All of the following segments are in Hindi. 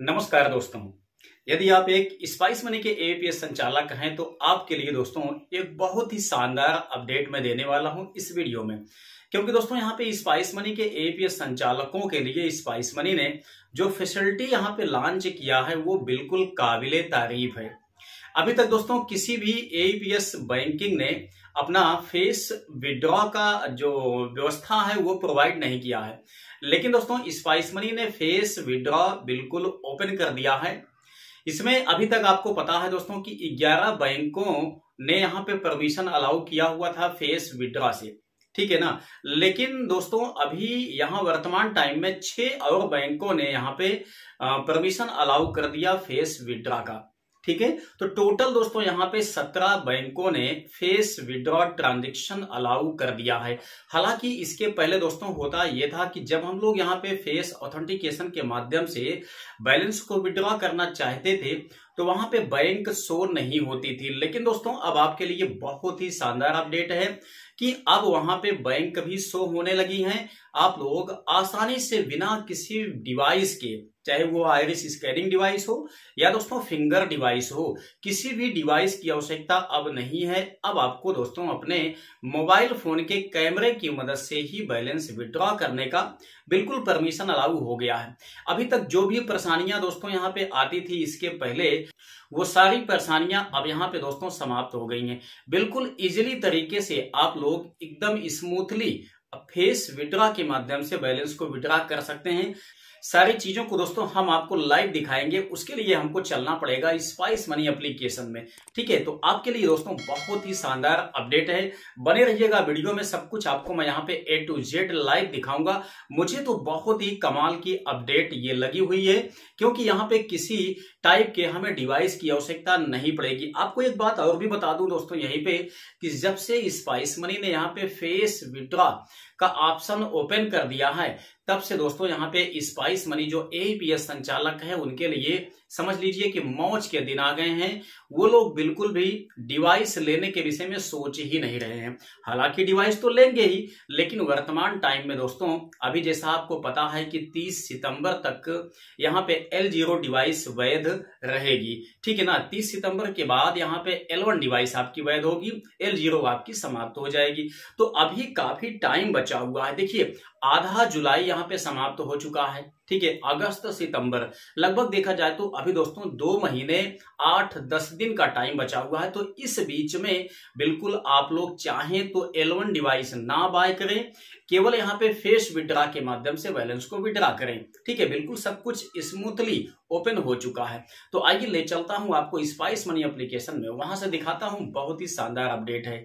नमस्कार दोस्तों यदि आप एक स्पाइस मनी के एपीएस संचालक हैं तो आपके लिए दोस्तों एक बहुत ही शानदार अपडेट मैं देने वाला हूं इस वीडियो में क्योंकि दोस्तों यहाँ पे स्पाइस मनी के एपीएस संचालकों के लिए स्पाइस मनी ने जो फैसिलिटी यहाँ पे लॉन्च किया है वो बिल्कुल काबिल तारीफ है अभी तक दोस्तों किसी भी एपीएस बैंकिंग ने अपना फेस विड्रॉ का जो व्यवस्था है वो प्रोवाइड नहीं किया है लेकिन दोस्तों स्पाइस मनी ने फेस विड्रॉ बिल्कुल ओपन कर दिया है इसमें अभी तक आपको पता है दोस्तों कि 11 बैंकों ने यहां पे परमिशन अलाउ किया हुआ था फेस विड्रॉ से ठीक है ना लेकिन दोस्तों अभी यहां वर्तमान टाइम में छह और बैंकों ने यहां पे परमिशन अलाउ कर दिया फेस विड्रॉ का ठीक है तो टोटल दोस्तों यहां पे सत्रह बैंकों ने फेस विड्रॉ ट्रांजेक्शन अलाउ कर दिया है हालांकि इसके पहले दोस्तों होता यह था कि जब हम लोग यहां पे फेस ऑथेंटिकेशन के माध्यम से बैलेंस को विड्रॉ करना चाहते थे तो वहां पे बैंक शो नहीं होती थी लेकिन दोस्तों अब आपके लिए बहुत ही शानदार अपडेट है कि अब वहां पे बैंक भी शो होने लगी हैं आप लोग आसानी से बिना किसी डिवाइस के चाहे वो आयरिस स्कैनिंग डिवाइस हो या दोस्तों फिंगर डिवाइस हो किसी भी डिवाइस की आवश्यकता अब नहीं है अब आपको दोस्तों अपने मोबाइल फोन के कैमरे की मदद से ही बैलेंस विड्रॉ करने का बिल्कुल परमिशन अलाउ हो गया है अभी तक जो भी परेशानियां दोस्तों यहाँ पे आती थी इसके पहले वो सारी परेशानियां अब यहाँ पे दोस्तों समाप्त हो गई है बिल्कुल इजिली तरीके से आप लोग एकदम स्मूथली फेस विड्रॉ के माध्यम से बैलेंस को विड्रा कर सकते हैं सारी चीजों को दोस्तों हम आपको लाइव दिखाएंगे उसके लिए हमको चलना पड़ेगा स्पाइस मनी एप्लीकेशन में ठीक है तो आपके लिए दोस्तों बहुत ही शानदार अपडेट है बने रहिएगा वीडियो में सब कुछ आपको मैं यहाँ पे ए टू जेड लाइव दिखाऊंगा मुझे तो बहुत ही कमाल की अपडेट ये लगी हुई है क्योंकि यहाँ पे किसी टाइप के हमें डिवाइस की आवश्यकता नहीं पड़ेगी आपको एक बात और भी बता दू दोस्तों यहीं पे कि जब से स्पाइस मनी ने यहाँ पे फेस विड्रॉ का ऑप्शन ओपन कर दिया है तब से दोस्तों यहाँ पे स्पाइस मनी जो एपीएस संचालक है उनके लिए समझ लीजिए कि मौज के दिन आ गए हैं वो लोग बिल्कुल भी डिवाइस लेने के विषय में सोच ही नहीं रहे हैं हालांकि डिवाइस तो लेंगे ही लेकिन वर्तमान टाइम में दोस्तों अभी जैसा आपको पता है कि 30 सितंबर तक यहाँ पे एल जीरो डिवाइस वैध रहेगी ठीक है ना 30 सितंबर के बाद यहाँ पे एल वन डिवाइस आपकी वैध होगी एल जीरो आपकी समाप्त हो जाएगी तो अभी काफी टाइम बचा हुआ है देखिए आधा जुलाई यहाँ पे समाप्त हो चुका है ठीक है अगस्त सितंबर लगभग देखा जाए तो अभी दोस्तों दो महीने आठ दस दिन का टाइम बचा हुआ है तो इस बीच में बिल्कुल आप लोग चाहें तो एलवन डिवाइस ना बाय करें केवल यहाँ पे फेस विड्रा के माध्यम से बैलेंस को विड्रा करें ठीक है बिल्कुल सब कुछ स्मूथली ओपन हो चुका है तो आइए ले चलता हूं आपको स्पाइस मनी एप्लीकेशन में वहां से दिखाता हूं बहुत ही शानदार अपडेट है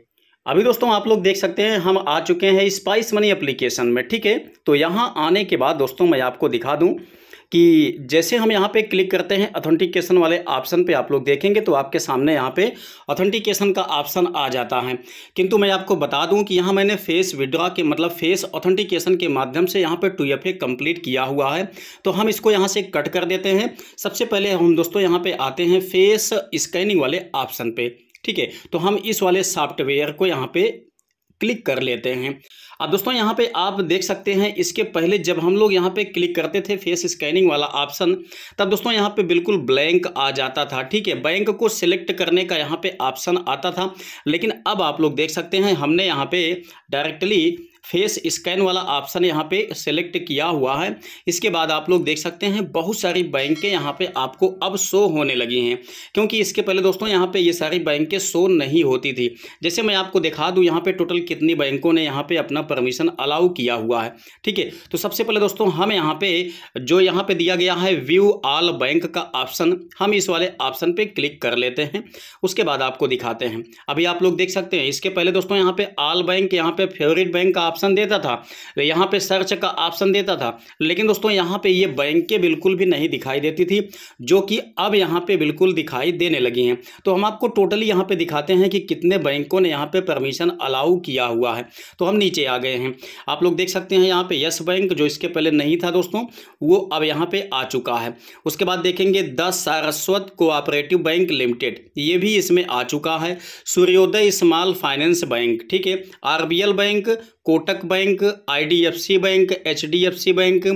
अभी दोस्तों आप लोग देख सकते हैं हम आ चुके हैं स्पाइस मनी एप्लीकेशन में ठीक है तो यहाँ आने के बाद दोस्तों मैं आपको दिखा दूँ कि जैसे हम यहाँ पे क्लिक करते हैं ऑथेंटिकेशन वाले ऑप्शन पे आप लोग देखेंगे तो आपके सामने यहाँ पे ऑथेंटिकेशन का ऑप्शन आ जाता है किंतु मैं आपको बता दूँ कि यहाँ मैंने फेस विड्रॉ के मतलब फेस ऑथेंटिकेशन के माध्यम से यहाँ पे टू एफ ए कम्प्लीट किया हुआ है तो हम इसको यहाँ से कट कर देते हैं सबसे पहले हम दोस्तों यहाँ पर आते हैं फेस स्कैनिंग वाले ऑप्शन पर ठीक है तो हम इस वाले सॉफ्टवेयर को यहाँ पे क्लिक कर लेते हैं अब दोस्तों यहाँ पे आप देख सकते हैं इसके पहले जब हम लोग यहाँ पे क्लिक करते थे फेस स्कैनिंग वाला ऑप्शन तब दोस्तों यहाँ पे बिल्कुल ब्लैंक आ जाता था ठीक है बैंक को सिलेक्ट करने का यहाँ पे ऑप्शन आता था लेकिन अब आप लोग देख सकते हैं हमने यहाँ पे डायरेक्टली फेस स्कैन वाला ऑप्शन यहाँ पे सेलेक्ट किया हुआ है इसके बाद आप लोग देख सकते हैं बहुत सारी बैंकें यहाँ पे आपको अब शो होने लगी हैं क्योंकि इसके पहले दोस्तों यहाँ पे ये सारी बैंकें शो नहीं होती थी जैसे मैं आपको दिखा दूँ यहाँ पे टोटल कितनी बैंकों ने यहाँ पे अपना परमिशन अलाउ किया हुआ है ठीक है तो सबसे पहले दोस्तों हम यहाँ पे जो यहाँ पे दिया गया है व्यू आल बैंक का ऑप्शन हम इस वाले ऑप्शन पर क्लिक कर लेते हैं उसके बाद आपको दिखाते हैं अभी आप लोग देख सकते हैं इसके पहले दोस्तों यहाँ पे आल बैंक यहाँ पे फेवरेट बैंक का ऑप्शन देता था यहाँ पे सर्च का ऑप्शन देता था लेकिन दोस्तों यहाँ पे ये बैंकें बिल्कुल भी नहीं दिखाई देती थी जो कि अब यहाँ पे बिल्कुल दिखाई देने लगी हैं तो हम आपको टोटली यहाँ पे दिखाते हैं कि कितने बैंकों ने यहाँ पे परमिशन अलाउ किया हुआ है तो हम नीचे आ गए हैं आप लोग देख सकते हैं यहाँ पे यस बैंक जो इसके पहले नहीं था दोस्तों वो अब यहाँ पे आ चुका है उसके बाद देखेंगे the Saraswat cooperative bank limited ये भी इसमें आ चुका है सूर्योदय स्मॉल फाइनेंस बैंक ठीक है RBL bank Kotak bank IDFC bank HDFC bank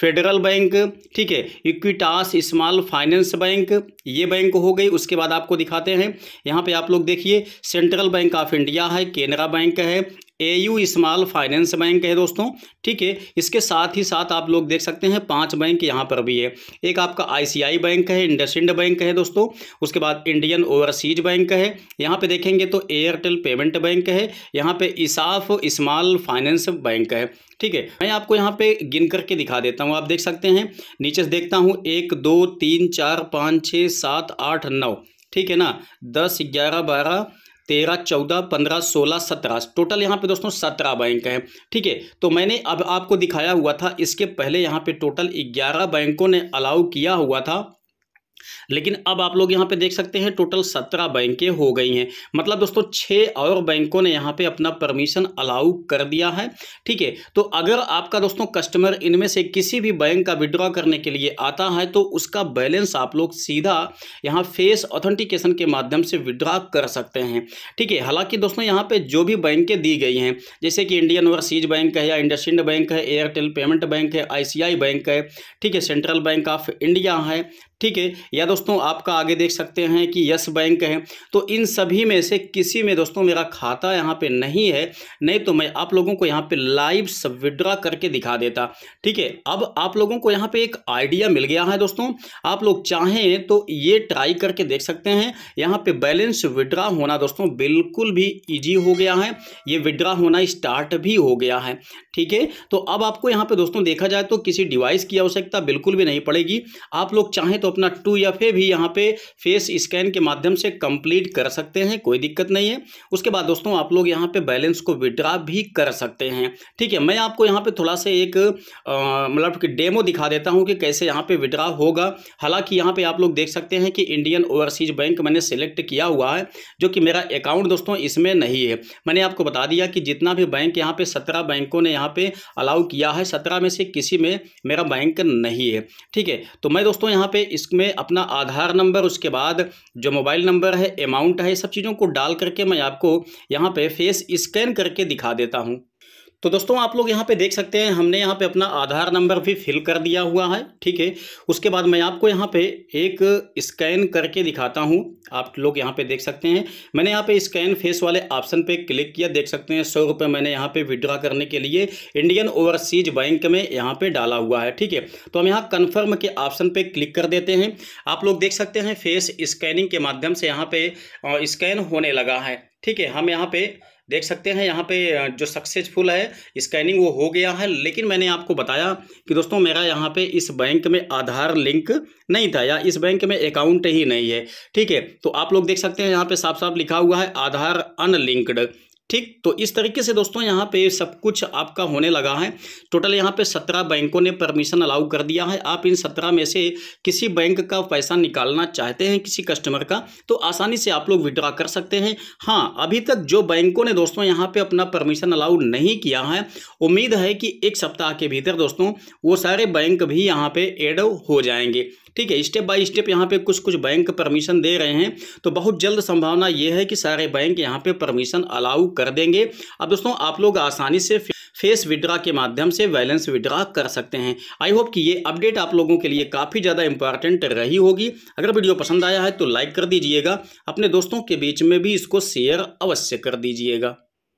federal bank ठीक है इक्विटास स्मॉल फाइनेंस बैंक ये बैंक हो गई उसके बाद आपको दिखाते हैं यहाँ पे आप लोग देखिए सेंट्रल बैंक ऑफ इंडिया है केनरा बैंक है A U small finance bank है दोस्तों ठीक है इसके साथ ही साथ आप लोग देख सकते हैं पांच बैंक यहाँ पर भी है एक आपका आईसीआई बैंक है इंडसइंड बैंक है दोस्तों उसके बाद इंडियन ओवरसीज बैंक है यहाँ पे देखेंगे तो एयरटेल पेमेंट बैंक है यहाँ पे इसाफ स्मॉल फाइनेंस बैंक है ठीक है मैं आपको यहाँ पे गिन करके दिखा देता हूँ आप देख सकते हैं नीचे से देखता हूँ एक दो तीन चार पाँच छः सात आठ नौ ठीक है ना दस ग्यारह बारह तेरह चौदह पंद्रह सोलह सत्रह टोटल यहाँ पे दोस्तों सत्रह बैंक हैं ठीक है तो मैंने अब आपको दिखाया हुआ था इसके पहले यहाँ पे टोटल ग्यारह बैंकों ने अलाउ किया हुआ था लेकिन अब आप लोग यहाँ पे देख सकते हैं टोटल सत्रह बैंकें हो गई हैं मतलब दोस्तों छः और बैंकों ने यहाँ पे अपना परमिशन अलाउ कर दिया है ठीक है तो अगर आपका दोस्तों कस्टमर इनमें से किसी भी बैंक का विड्रॉ करने के लिए आता है तो उसका बैलेंस आप लोग सीधा यहाँ फेस ऑथेंटिकेशन के माध्यम से विड्रॉ कर सकते हैं ठीक है हालांकि दोस्तों यहाँ पर जो भी बैंकें दी गई हैं जैसे कि इंडियन ओवरसीज बैंक है या इंडसइंड बैंक है एयरटेल पेमेंट बैंक है आई बैंक है ठीक है सेंट्रल बैंक ऑफ इंडिया है ठीक है या दोस्तों आपका आगे देख सकते हैं कि यस बैंक है तो इन सभी में से किसी में दोस्तों मेरा खाता यहाँ पे नहीं है नहीं तो मैं आप लोगों को यहाँ पे लाइव सब विड्रा करके दिखा देता ठीक है अब आप लोगों को यहाँ पे एक आइडिया मिल गया है दोस्तों आप लोग चाहें तो ये ट्राई करके देख सकते हैं यहाँ पर बैलेंस विड्रा होना दोस्तों बिल्कुल भी ईजी हो गया है ये विड्रा होना स्टार्ट भी हो गया है ठीक है तो अब आपको यहाँ पे दोस्तों देखा जाए तो किसी डिवाइस की आवश्यकता बिल्कुल भी नहीं पड़ेगी आप लोग चाहें तो अपना टू एफ ए भी यहाँ पे फेस स्कैन के माध्यम से कंप्लीट कर सकते हैं कोई दिक्कत नहीं है उसके बाद दोस्तों आप लोग यहाँ पे बैलेंस को विड्रा भी कर सकते हैं ठीक है मैं आपको यहाँ पे थोड़ा सा एक मतलब कि डेमो दिखा देता हूँ कि कैसे यहाँ पे विड्रा होगा हालांकि यहाँ पे आप लोग देख सकते हैं कि इंडियन ओवरसीज बैंक मैंने सेलेक्ट किया हुआ है जो कि मेरा अकाउंट दोस्तों इसमें नहीं है मैंने आपको बता दिया कि जितना भी बैंक यहाँ पे सत्रह बैंकों ने यहाँ पे अलाउ किया है सत्रह में से किसी में मेरा बैंक नहीं है ठीक है तो मैं दोस्तों यहाँ पे इसमें अपना आधार नंबर उसके बाद जो मोबाइल नंबर है अमाउंट है सब चीज़ों को डाल करके मैं आपको यहाँ पे फेस स्कैन करके दिखा देता हूँ तो दोस्तों आप लोग यहाँ पे देख सकते हैं हमने यहाँ पे अपना आधार नंबर भी फिल कर दिया हुआ है ठीक है उसके बाद मैं आपको यहाँ पे एक स्कैन करके दिखाता हूँ आप लोग यहाँ पे देख सकते हैं मैंने यहाँ पे स्कैन फेस वाले ऑप्शन पे क्लिक किया देख सकते हैं सौ रुपये मैंने यहाँ पे विड्रा करने के लिए इंडियन ओवरसीज बैंक में यहाँ पर डाला हुआ है ठीक है तो हम यहाँ कन्फर्म के ऑप्शन पर क्लिक कर देते हैं आप लोग देख सकते हैं फेस स्कैनिंग के माध्यम से यहाँ पर स्कैन होने लगा है ठीक है हम यहाँ पर देख सकते हैं यहाँ पे जो सक्सेसफुल है स्कैनिंग वो हो गया है लेकिन मैंने आपको बताया कि दोस्तों मेरा यहाँ पे इस बैंक में आधार लिंक नहीं था या इस बैंक में अकाउंट ही नहीं है ठीक है तो आप लोग देख सकते हैं यहाँ पे साफ साफ लिखा हुआ है आधार अनलिंक्ड ठीक तो इस तरीके से दोस्तों यहाँ पे सब कुछ आपका होने लगा है टोटल यहाँ पे सत्रह बैंकों ने परमिशन अलाउ कर दिया है आप इन सत्रह में से किसी बैंक का पैसा निकालना चाहते हैं किसी कस्टमर का तो आसानी से आप लोग विड्रा कर सकते हैं हाँ अभी तक जो बैंकों ने दोस्तों यहाँ पे अपना परमिशन अलाउ नहीं किया है उम्मीद है कि एक सप्ताह के भीतर दोस्तों वो सारे बैंक भी यहाँ पे एड हो जाएंगे ठीक है स्टेप बाय स्टेप यहाँ पे कुछ कुछ बैंक परमिशन दे रहे हैं तो बहुत जल्द संभावना ये है कि सारे बैंक यहाँ पे परमिशन अलाउ कर देंगे अब दोस्तों आप लोग आसानी से फेस विड्रा के माध्यम से बैलेंस विड्रा कर सकते हैं आई होप कि ये अपडेट आप लोगों के लिए काफ़ी ज़्यादा इंपॉर्टेंट रही होगी अगर वीडियो पसंद आया है तो लाइक कर दीजिएगा अपने दोस्तों के बीच में भी इसको शेयर अवश्य कर दीजिएगा